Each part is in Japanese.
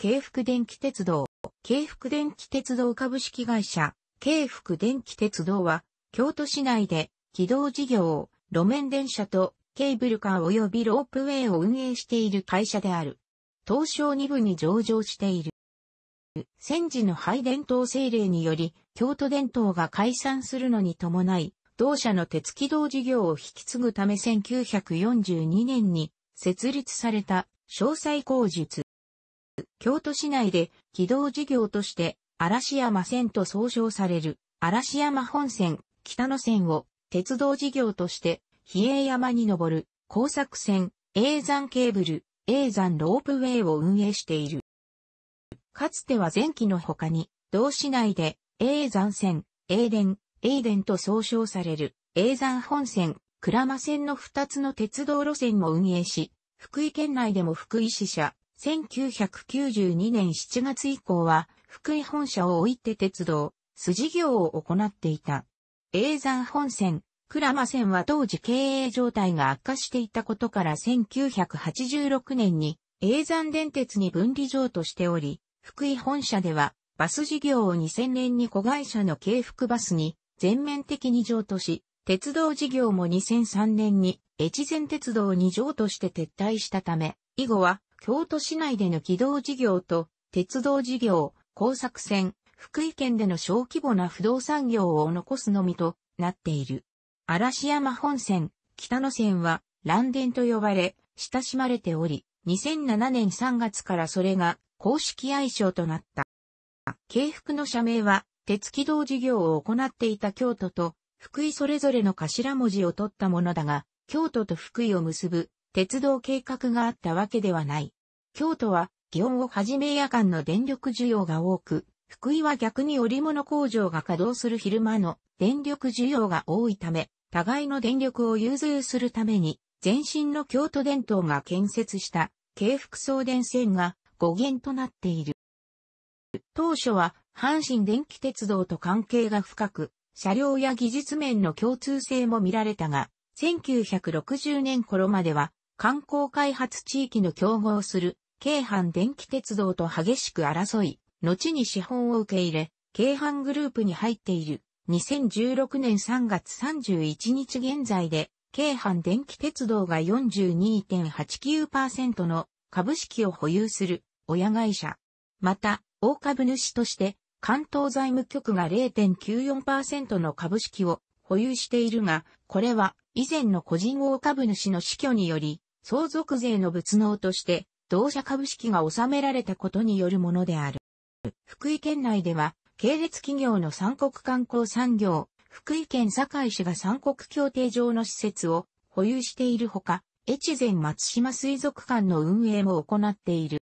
京福電気鉄道、京福電気鉄道株式会社、京福電気鉄道は、京都市内で、軌道事業、路面電車とケーブルカー及びロープウェイを運営している会社である。東証2部に上場している。戦時の廃電統政令により、京都電灯が解散するのに伴い、同社の鉄軌道事業を引き継ぐため1942年に設立された詳細工術。京都市内で軌道事業として嵐山線と総称される嵐山本線、北野線を鉄道事業として比叡山に登る工作線、永山ケーブル、永山ロープウェイを運営している。かつては前期の他に、同市内で永山線、永電、永電と総称される永山本線、鞍馬線の2つの鉄道路線も運営し、福井県内でも福井支社、1992年7月以降は、福井本社を置いて鉄道、筋業を行っていた。永山本線、倉間線は当時経営状態が悪化していたことから1986年に永山電鉄に分離場としており、福井本社ではバス事業を2000年に子会社の京福バスに全面的に譲渡し、鉄道事業も2003年に越前鉄道に譲渡して撤退したため、以後は京都市内での軌道事業と鉄道事業、工作船、福井県での小規模な不動産業を残すのみとなっている。嵐山本線、北野線は、乱電と呼ばれ、親しまれており、2007年3月からそれが公式愛称となった。京福の社名は、鉄軌道事業を行っていた京都と福井それぞれの頭文字を取ったものだが、京都と福井を結ぶ鉄道計画があったわけではない。京都は、祇園をはじめ夜間の電力需要が多く、福井は逆に織物工場が稼働する昼間の電力需要が多いため、互いの電力を融通するために、前身の京都電灯が建設した、京福送電線が語源となっている。当初は、阪神電気鉄道と関係が深く、車両や技術面の共通性も見られたが、1960年頃までは、観光開発地域の競合する、京阪電気鉄道と激しく争い、後に資本を受け入れ、京阪グループに入っている。2016年3月31日現在で、京阪電気鉄道が42.89%の株式を保有する親会社。また、大株主として、関東財務局が0.94%の株式を保有しているが、これは以前の個人大株主の死去により、相続税の仏能として、同社株式が納められたことによるものである。福井県内では、系列企業の三国観光産業、福井県堺市が三国協定上の施設を保有しているほか、越前松島水族館の運営も行っている。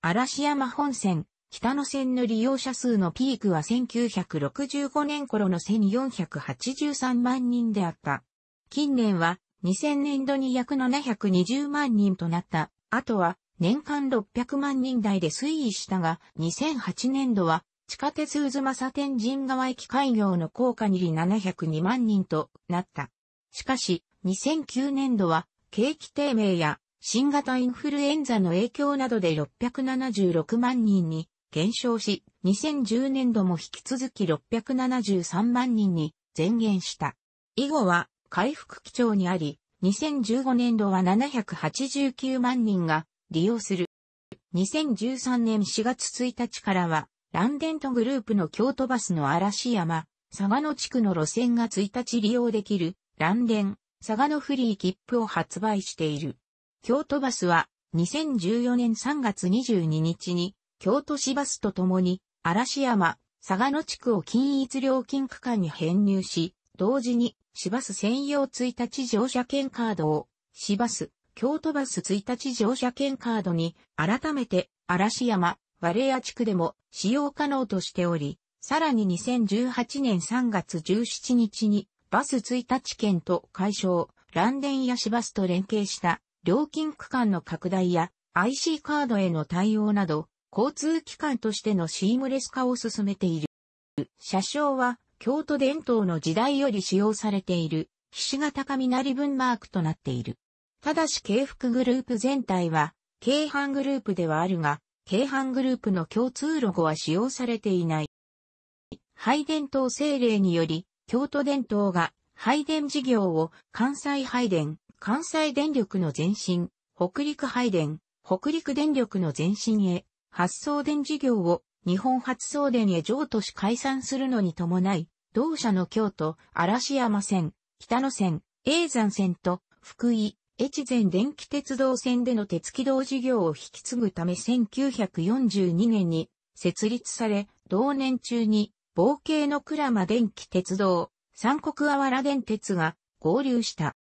嵐山本線、北野線の利用者数のピークは1965年頃の1483万人であった。近年は2000年度に約720万人となった。あとは、年間600万人台で推移したが、2008年度は、地下鉄渦正天神川駅開業の効果にり702万人となった。しかし、2009年度は、景気低迷や新型インフルエンザの影響などで676万人に減少し、2010年度も引き続き673万人に前減した。以後は回復基調にあり、2015年度は789万人が利用する。2013年4月1日からは、ランデントグループの京都バスの嵐山、佐賀野地区の路線が1日利用できる、ランデン、佐賀野フリー切符を発売している。京都バスは、2014年3月22日に、京都市バスとともに、嵐山、佐賀野地区を均一料金区間に編入し、同時に、市バス専用1日乗車券カードを、市バス、京都バス1日乗車券カードに、改めて、嵐山、ワレ屋地区でも使用可能としており、さらに2018年3月17日に、バス1日券と解消、ランデンや市バスと連携した料金区間の拡大や IC カードへの対応など、交通機関としてのシームレス化を進めている。車掌は京都伝統の時代より使用されている、ひし形雷分マークとなっている。ただし京福グループ全体は、京阪グループではあるが、京阪グループの共通ロゴは使用されていない。配電等政令により、京都伝統が配電事業を関西配電、関西電力の前身、北陸配電、北陸電力の前身へ、発送電事業を日本初送電へ譲渡し解散するのに伴い、同社の京都、嵐山線、北野線、永山線と、福井、越前電気鉄道線での鉄軌道事業を引き継ぐため1942年に設立され、同年中に、冒険の鞍馬電気鉄道、三国あわら電鉄が合流した。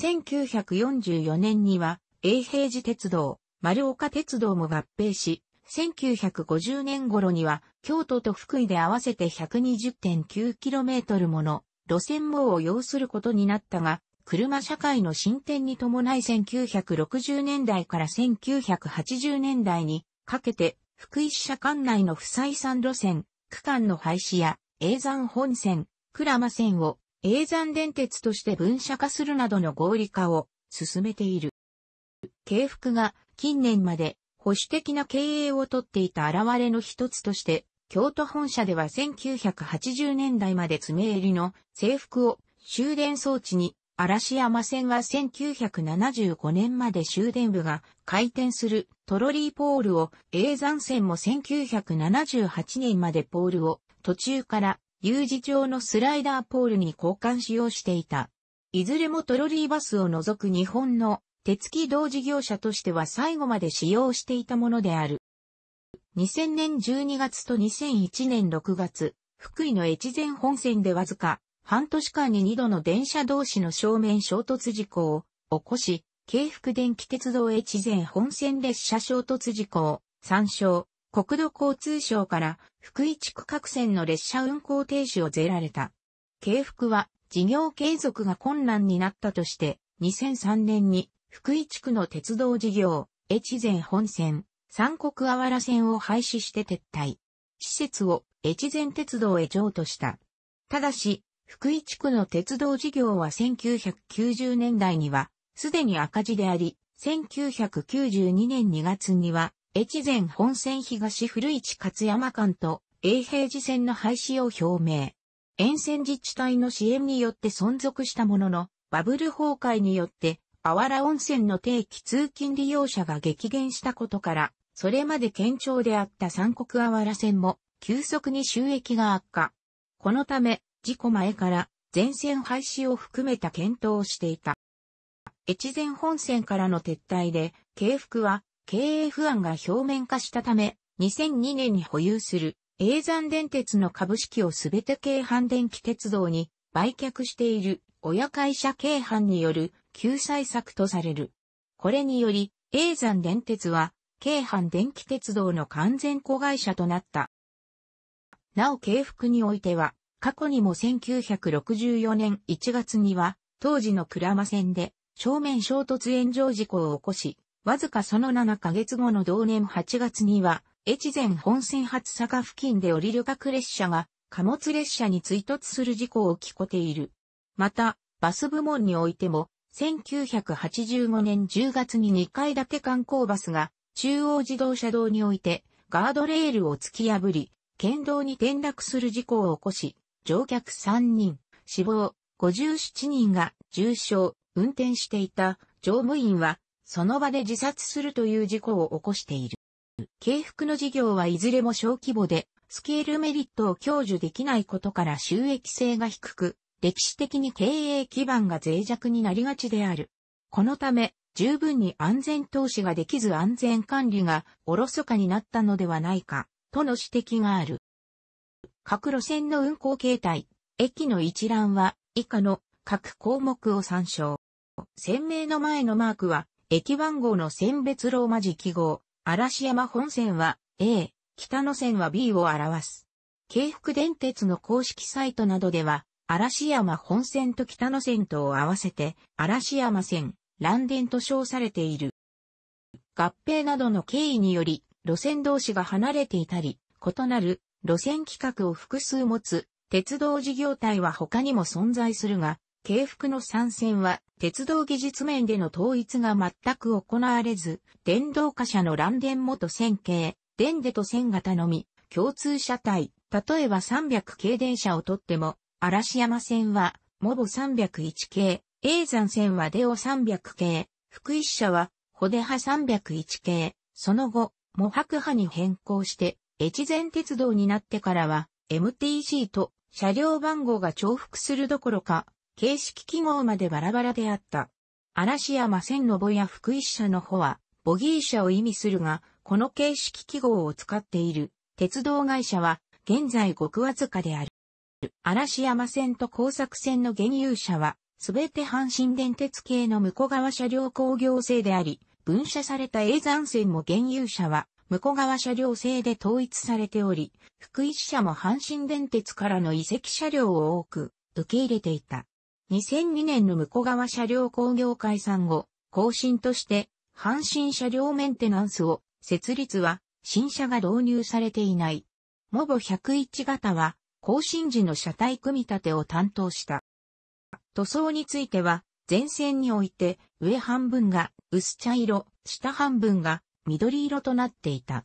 1944年には、永平寺鉄道、丸岡鉄道も合併し、1950年頃には、京都と福井で合わせて 120.9km もの路線網を要することになったが、車社会の進展に伴い1960年代から1980年代にかけて、福井支社管内の不採算路線、区間の廃止や、永山本線、倉間線を永山電鉄として分社化するなどの合理化を進めている。京福が近年まで保守的な経営をとっていた現れの一つとして、京都本社では1980年代まで爪襟の制服を終電装置に、嵐山線は1975年まで終電部が回転するトロリーポールを、永山線も1978年までポールを途中から U 字状のスライダーポールに交換使用していた。いずれもトロリーバスを除く日本の鉄軌道事業者としては最後まで使用していたものである。2000年12月と2001年6月、福井の越前本線でわずか半年間に2度の電車同士の正面衝突事故を起こし、京福電気鉄道越前本線列車衝突事故を参照、国土交通省から福井地区各線の列車運行停止をぜられた。京福は事業継続が困難になったとして、2003年に福井地区の鉄道事業、越前本線、三国あわら線を廃止して撤退。施設を越前鉄道へ譲渡した。ただし、福井地区の鉄道事業は1990年代には、すでに赤字であり、1992年2月には、越前本線東古市勝山間と永平寺線の廃止を表明。沿線自治体の支援によって存続したものの、バブル崩壊によってあわら温泉の定期通勤利用者が激減したことから、それまで堅調であった三国あわら線も、急速に収益が悪化。このため、事故前から全線廃止を含めた検討をしていた。越前本線からの撤退で、京福は経営不安が表面化したため、2002年に保有する永山電鉄の株式をすべて京阪電気鉄道に売却している親会社京阪による救済策とされる。これにより、永山電鉄は、京阪電気鉄道の完全子会社となった。なお京福においては、過去にも1964年1月には、当時の倉間線で正面衝突炎上事故を起こし、わずかその7ヶ月後の同年8月には、越前本線初坂付近で降りる客列車が貨物列車に追突する事故を起こている。また、バス部門においても、1985年10月に2階建て観光バスが中央自動車道においてガードレールを突き破り、県道に転落する事故を起こし、乗客3人、死亡、57人が重傷、運転していた乗務員はその場で自殺するという事故を起こしている。軽服の事業はいずれも小規模で、スケールメリットを享受できないことから収益性が低く、歴史的に経営基盤が脆弱になりがちである。このため、十分に安全投資ができず安全管理がおろそかになったのではないか、との指摘がある。各路線の運行形態、駅の一覧は以下の各項目を参照。鮮明の前のマークは、駅番号の選別ローマ字記号、嵐山本線は A、北野線は B を表す。京福電鉄の公式サイトなどでは、嵐山本線と北野線とを合わせて、嵐山線、蘭電と称されている。合併などの経緯により、路線同士が離れていたり、異なる路線規格を複数持つ鉄道事業体は他にも存在するが、京福の参戦は鉄道技術面での統一が全く行われず、電動貨車の乱電元線形、電でと線型のみ、共通車体、例えば300系電車をとっても、嵐山線は、モボ301系、永山線はデオ300系、福井社は、ホデ派301系、その後、モ白派に変更して、越前鉄道になってからは、MTG と車両番号が重複するどころか、形式記号までバラバラであった。嵐山線の母や福井社の穂は、ボギー車を意味するが、この形式記号を使っている鉄道会社は、現在極わずかである。嵐山線と工作線の現有車は、すべて阪神電鉄系の向川車両工業製であり、分社された永山線も現有車は、向川車両製で統一されており、福井支社も阪神電鉄からの移籍車両を多く受け入れていた。2002年の向川車両工業解散後、更新として、阪神車両メンテナンスを、設立は、新車が導入されていない。モボ101型は、更新時の車体組み立てを担当した。塗装については、前線において上半分が薄茶色、下半分が緑色となっていた。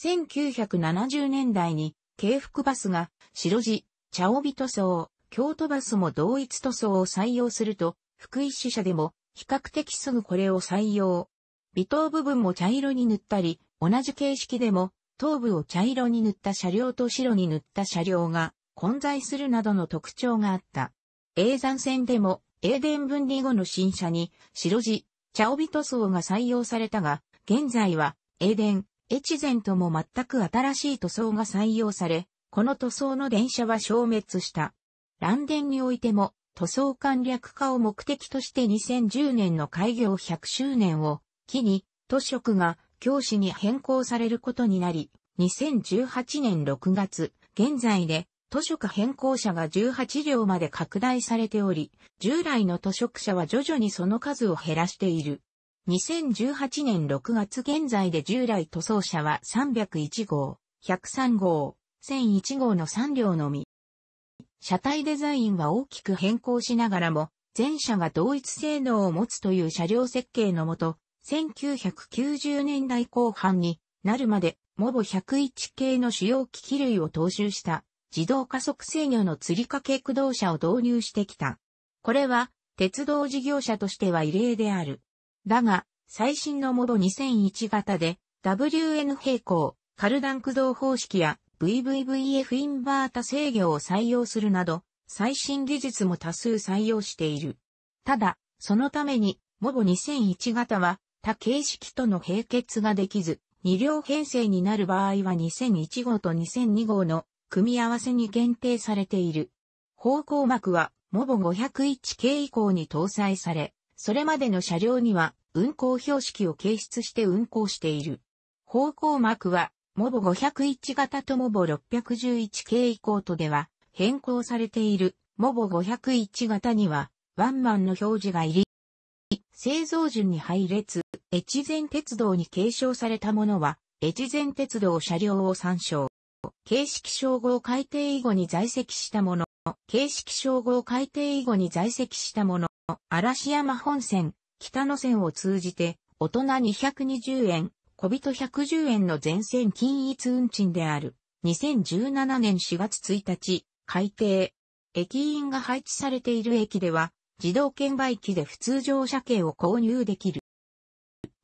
1970年代に軽福バスが白地、茶帯塗装、京都バスも同一塗装を採用すると、福井支社でも比較的すぐこれを採用。微灯部分も茶色に塗ったり、同じ形式でも頭部を茶色に塗った車両と白に塗った車両が混在するなどの特徴があった。永山線でも、英電分離後の新車に白地、茶帯塗装が採用されたが、現在は英電、越前とも全く新しい塗装が採用され、この塗装の電車は消滅した。乱電においても、塗装簡略化を目的として2010年の開業100周年を機に、塗色が教師に変更されることになり、2018年6月、現在で図書館変更者が18両まで拡大されており、従来の図書区者は徐々にその数を減らしている。2018年6月現在で従来塗装者は301号、103号、1001号の3両のみ。車体デザインは大きく変更しながらも、全車が同一性能を持つという車両設計のもと、1990年代後半になるまで、モボ101系の主要機器類を踏襲した自動加速制御の吊り掛け駆動車を導入してきた。これは鉄道事業者としては異例である。だが、最新のモボ2001型で WN 平行、カルダン駆動方式や VVVF インバータ制御を採用するなど、最新技術も多数採用している。ただ、そのために、モボ2001型は他形式との並結ができず、2両編成になる場合は2001号と2002号の組み合わせに限定されている。方向幕は、モボ501系以降に搭載され、それまでの車両には運行標識を掲出して運行している。方向幕は、モボ501型とモボ611系以降とでは変更されているモボ501型にはワンマンの表示が入り、製造順に配列、越前鉄道に継承されたものは、越前鉄道車両を参照。形式称号改定以後に在籍したもの、形式称号改定以後に在籍したもの、嵐山本線、北野線を通じて、大人220円、小人110円の全線均一運賃である。2017年4月1日、改定。駅員が配置されている駅では、自動券売機で普通乗車券を購入できる。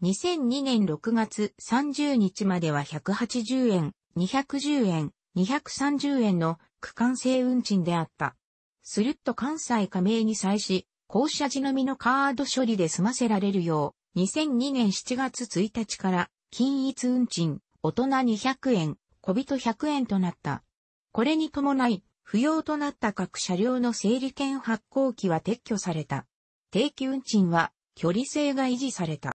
2002年6月30日までは180円、210円、230円の区間制運賃であった。するッと関西加盟に際し、校舎時のみのカード処理で済ませられるよう、2002年7月1日から均一運賃、大人200円、小人100円となった。これに伴い、不要となった各車両の整理券発行機は撤去された。定期運賃は距離性が維持された。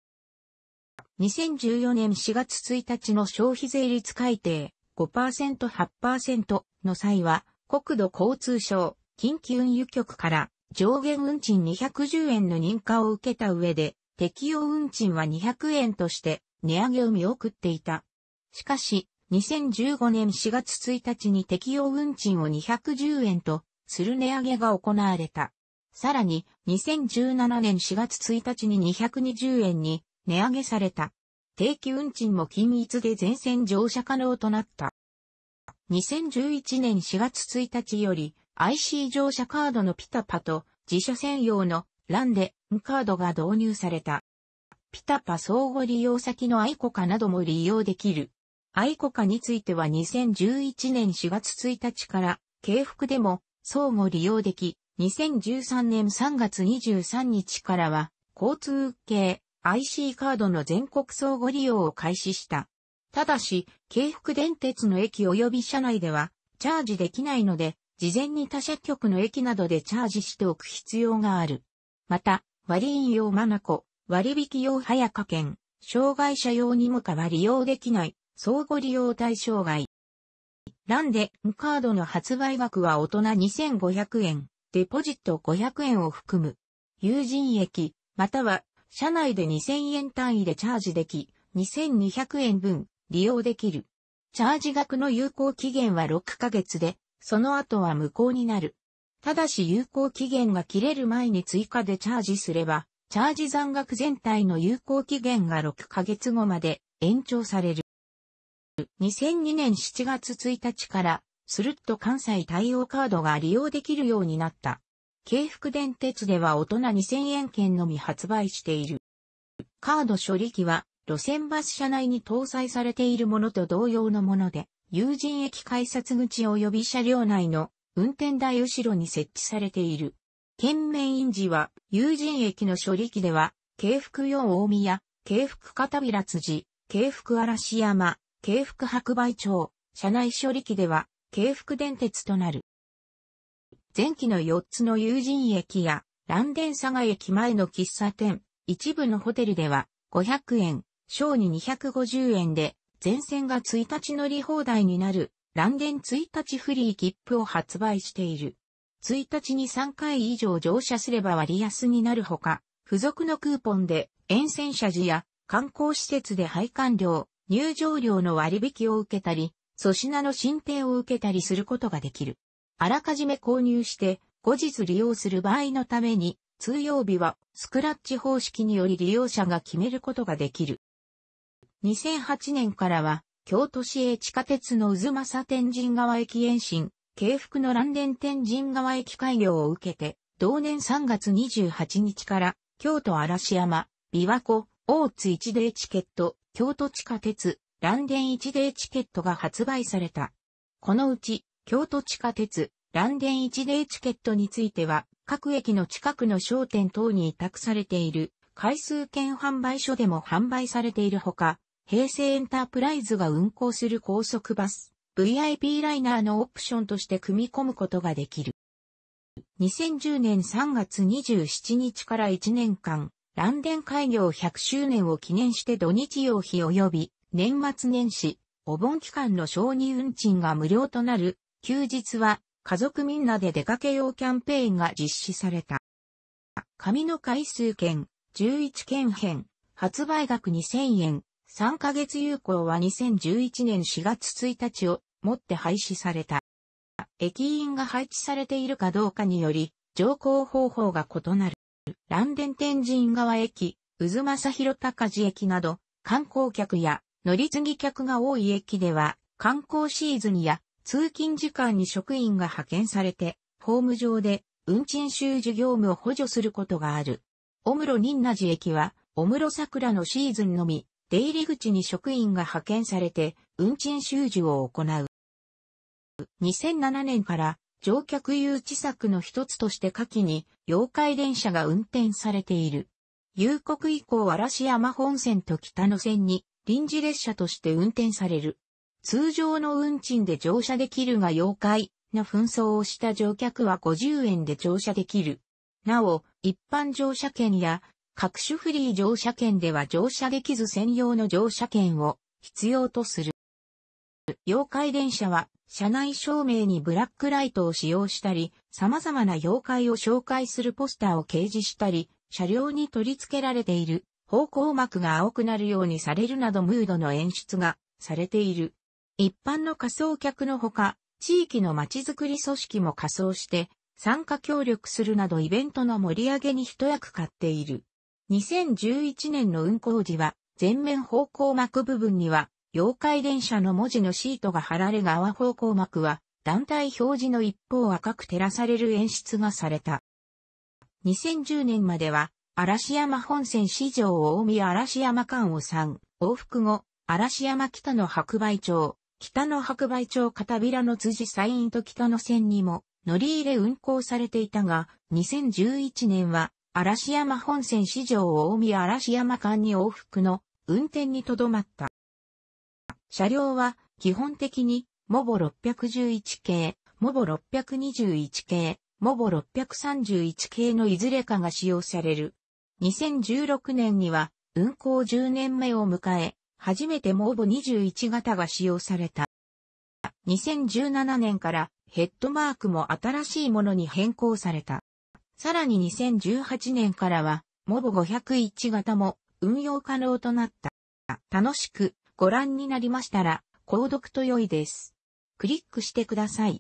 2014年4月1日の消費税率改定 5%8% の際は、国土交通省、近畿運輸局から上限運賃210円の認可を受けた上で、適用運賃は200円として値上げを見送っていた。しかし、2015年4月1日に適用運賃を210円とする値上げが行われた。さらに、2017年4月1日に220円に値上げされた。定期運賃も均一で全線乗車可能となった。2011年4月1日より IC 乗車カードのピタパと自社専用のランでカードが導入された。ピタパ相互利用先のアイコカなども利用できる。アイコカについては2011年4月1日から軽服でも相互利用でき、2013年3月23日からは交通系 IC カードの全国相互利用を開始した。ただし、京福電鉄の駅及び車内では、チャージできないので、事前に他社局の駅などでチャージしておく必要がある。また、割引用マナコ、割引用早加券、障害者用にもかは利用できない、相互利用対象外。ランデンカードの発売額は大人2500円、デポジット500円を含む。友人駅、または社内で2000円単位でチャージでき、2200円分利用できる。チャージ額の有効期限は6ヶ月で、その後は無効になる。ただし有効期限が切れる前に追加でチャージすれば、チャージ残額全体の有効期限が6ヶ月後まで延長される。2002年7月1日から、スルッと関西対応カードが利用できるようになった。京福電鉄では大人2000円券のみ発売している。カード処理機は、路線バス車内に搭載されているものと同様のもので、有人駅改札口及び車両内の運転台後ろに設置されている。県面印字は、有人駅の処理機では、京福用大宮、京福片平辻、京福嵐山、京福白梅町、車内処理機では、京福電鉄となる。前期の4つの友人駅や、ランデン佐賀駅前の喫茶店、一部のホテルでは、500円、小に250円で、全線が1日乗り放題になる、ランデン1日フリー切符を発売している。1日に3回以上乗車すれば割安になるほか、付属のクーポンで沿線車時や観光施設で配管料、入場料の割引を受けたり、粗品の申請を受けたりすることができる。あらかじめ購入して、後日利用する場合のために、通用日はスクラッチ方式により利用者が決めることができる。2008年からは、京都市営地下鉄の渦政天神川駅延伸、京福の蘭電天神川駅開業を受けて、同年3月28日から、京都嵐山、琵琶湖、大津一デーチケット、京都地下鉄、蘭電一デーチケットが発売された。このうち、京都地下鉄、ランデン1デーチケットについては、各駅の近くの商店等に委託されている、回数券販売所でも販売されているほか、平成エンタープライズが運行する高速バス、VIP ライナーのオプションとして組み込むことができる。2010年3月27日から1年間、ランデン開業100周年を記念して土日曜日及び、年末年始、お盆期間の小認運賃が無料となる休日は家族みんなで出かけようキャンペーンが実施された。紙の回数券、11件編、発売額2000円、3ヶ月有効は2011年4月1日をもって廃止された。駅員が配置されているかどうかにより、乗降方法が異なる。ランデン天神川駅、渦正広高寺駅など、観光客や乗り継ぎ客が多い駅では、観光シーズンや通勤時間に職員が派遣されて、ホーム上で運賃収受業務を補助することがある。ムロ・ニ仁和寺駅は、ロ・サク桜のシーズンのみ、出入り口に職員が派遣されて、運賃収受を行う。2007年から乗客誘致策の一つとして下記に、妖怪電車が運転されている。夕刻以降嵐山本線と北野線に臨時列車として運転される。通常の運賃で乗車できるが妖怪の紛争をした乗客は50円で乗車できる。なお、一般乗車券や各種フリー乗車券では乗車できず専用の乗車券を必要とする。妖怪電車は車内照明にブラックライトを使用したり、様々な妖怪を紹介するポスターを掲示したり、車両に取り付けられている方向幕が青くなるようにされるなどムードの演出がされている。一般の仮装客のほか、地域の街づくり組織も仮装して、参加協力するなどイベントの盛り上げに一役買っている。2011年の運行時は、全面方向幕部分には、妖怪電車の文字のシートが貼られ側方向幕は、団体表示の一方赤く照らされる演出がされた。2010年までは、嵐山本線市場を大宮嵐山間を3、往復後、嵐山北の白梅町、北の白梅町片平の辻サインと北の線にも乗り入れ運行されていたが、2011年は嵐山本線市場を大宮嵐山間に往復の運転にとどまった。車両は基本的にモボ611系、モボ621系、モボ631系のいずれかが使用される。2016年には運行10年目を迎え、初めてモーボ21型が使用された。2017年からヘッドマークも新しいものに変更された。さらに2018年からは、モーボ501型も運用可能となった。楽しくご覧になりましたら、購読と良いです。クリックしてください。